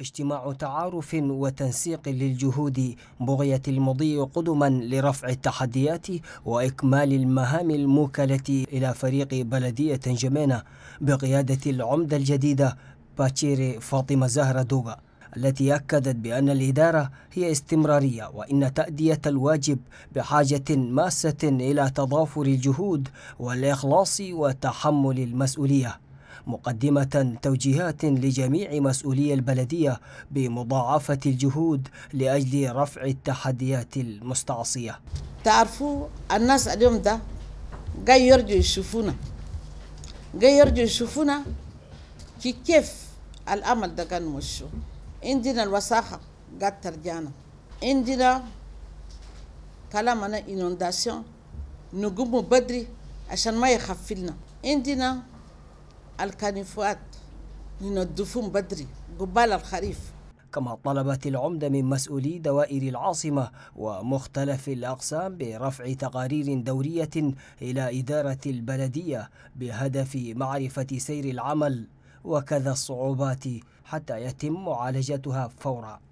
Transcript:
اجتماع تعارف وتنسيق للجهود بغية المضي قدما لرفع التحديات وإكمال المهام الموكلة إلى فريق بلدية جمينة بقيادة العمدة الجديدة باتشيري فاطمة زهرة دوغا التي أكدت بأن الإدارة هي استمرارية وإن تأدية الواجب بحاجة ماسة إلى تضافر الجهود والإخلاص وتحمل المسؤولية مقدمة توجيهات لجميع مسؤولي البلدية بمضاعفة الجهود لأجل رفع التحديات المستعصية تعرفوا الناس اليوم ده جاي يرجو يشوفونا جاي يرجو يشوفونا كي كيف الأمل ده كان مشو عندنا الوساخة قد ترجعنا عندنا كلامنا إنونداسيون نقوم بدري عشان ما يخفلنا عندنا الكنفات ينظفون بدري قبال الخريف كما طلبت العمدة من مسؤولي دوائر العاصمة ومختلف الأقسام برفع تقارير دورية إلى إدارة البلدية بهدف معرفة سير العمل وكذا الصعوبات حتى يتم معالجتها فورا